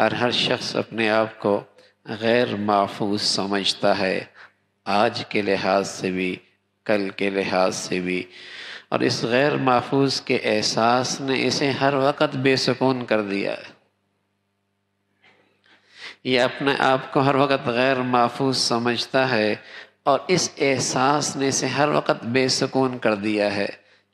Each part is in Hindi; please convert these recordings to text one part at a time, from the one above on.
और हर शख्स अपने आप को गैर महफूज समझता है आज के लिहाज से भी कल के लिहाज से भी और इस गैर महफूज के एहसास ने इसे हर वक्त बेसकून कर दिया है ये अपने आप को हर वक्त गैर महफूज समझता है और इस एहसास ने इसे हर वक्त बेसकून कर दिया है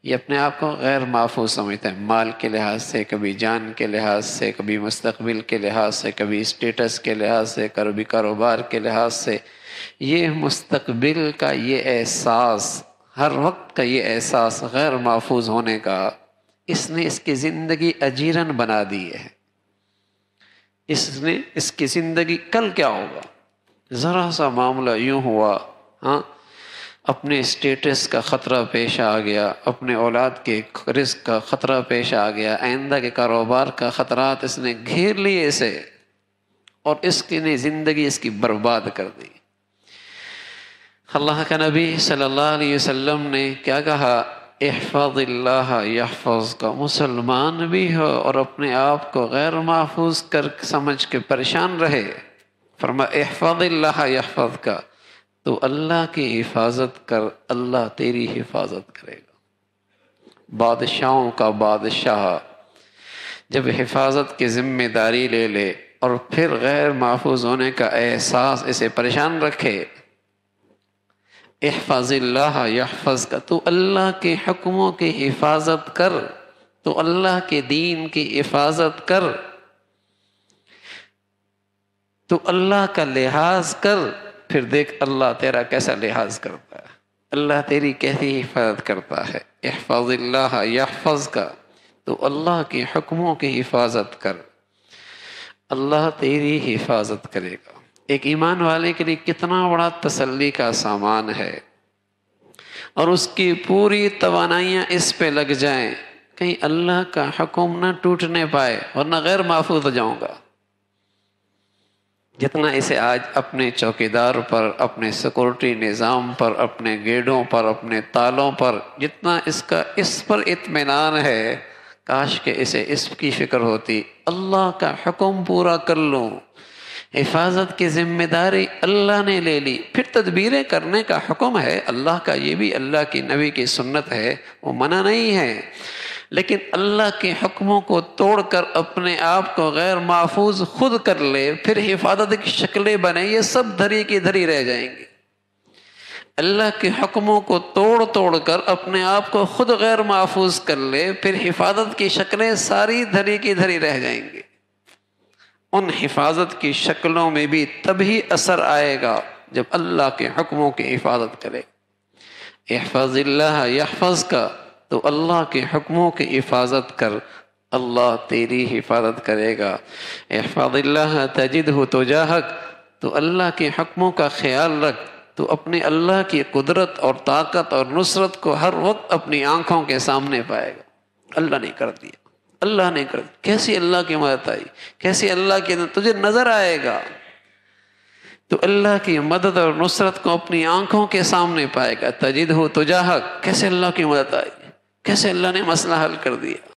ये अपने आप को गैर महफूज समझते हैं माल के लिहाज से कभी जान के लिहाज से कभी मुस्तबिल के लिहाज से कभी स्टेटस के लिहाज से कभी कारोबार के लिहाज से ये मुस्तबिल का ये एहसास हर वक्त का ये एहसास गैर महफूज होने का इसने इसकी ज़िंदगी अजीरन बना दी है इसने इसकी ज़िंदगी कल क्या होगा ज़रा सा मामला यूँ हुआ हाँ अपने स्टेटस का ख़तरा पेश आ गया अपने औलाद के रिस्क का ख़तरा पेश आ गया आइंदा के कारोबार का ख़तरात इसने घेर लिए इसे और इसकी ने ज़िंदगी इसकी बर्बाद कर दी अल्लाह का नबी सल्लल्लाहु अलैहि वसल्लम ने क्या कहा अल्लाह यहफ़ का मुसलमान भी हो और अपने आप को गैर महफूज कर समझ के परेशान रहे फरमा अल्लाह यहफ़ का तो अल्लाह की हिफाजत कर अल्लाह तेरी हिफाजत करेगा बादशाहों का बादशाह जब हिफाजत की जिम्मेदारी ले ले और फिर गैर महफूज होने का एहसास इसे परेशान रखे अल्लाह यहफज का तो अल्लाह के हकमों की हिफाजत कर तो अल्लाह के दीन की हिफाजत कर तो अल्लाह का लिहाज कर फिर देख अल्लाह तेरा कैसा लिहाज करता है अल्लाह तेरी कैसी हिफाजत करता है अहफाजिल्ला याफज का तो अल्लाह के हकमों की हिफाजत कर अल्लाह तेरी हिफाजत करेगा एक ईमान वाले के लिए कितना बड़ा तसल्ली का सामान है और उसकी पूरी तोानाइयाँ इस पे लग जाएं कहीं अल्लाह का हकुम ना टूटने पाए वरना गैर महफूज हो जाऊँगा जितना इसे आज अपने चौकीदार पर अपने सिक्योरिटी निज़ाम पर अपने गेडों पर अपने तालों पर जितना इसका इस पर इतमान है काश के इसे इसकी फिक्र होती अल्लाह का हुक्म पूरा कर लूँ हिफाजत की जिम्मेदारी अल्लाह ने ले ली फिर तदबीरें करने का हुक्म है अल्लाह का ये भी अल्लाह की नबी की सुन्नत है वो मना नहीं है लेकिन अल्लाह के हुक्मों को तोड़कर अपने आप को गैर महफूज खुद कर ले फिर हिफाजत की शक्लें बने ये सब धरी की धरी रह जाएंगी अल्लाह के हुक्मों को तोड़ तोड़ कर अपने आप को खुद गैर महफूज कर ले फिर हिफाजत की शक्लें सारी धरी की धरी रह जाएंगी उन हिफाजत की शक्लों में भी तभी असर आएगा जब अल्लाह के हुक्मों की हिफाजत करे हफाजिल्ला यहफज का तो अल्लाह के हुक्मों की हिफाजत कर अल्लाह तेरी हिफाजत करेगा एहफादिल्ला तजिद हो तो जाहक तो अल्लाह के हुक्मों का ख्याल रख तो अपने अल्लाह की कुदरत और ताकत और नुसरत को हर वक्त अपनी आंखों के सामने पाएगा अल्लाह ने कर दिया अल्लाह ने कर दिया कैसी अल्लाह की मदद आई कैसी अल्लाह के तुझे नजर आएगा तो अल्लाह की मदद और नुसरत को अपनी आंखों के सामने पाएगा तजिद हो जाहक कैसे अल्लाह की मदद आई कैसे अल्लाह ने मसला हल कर दिया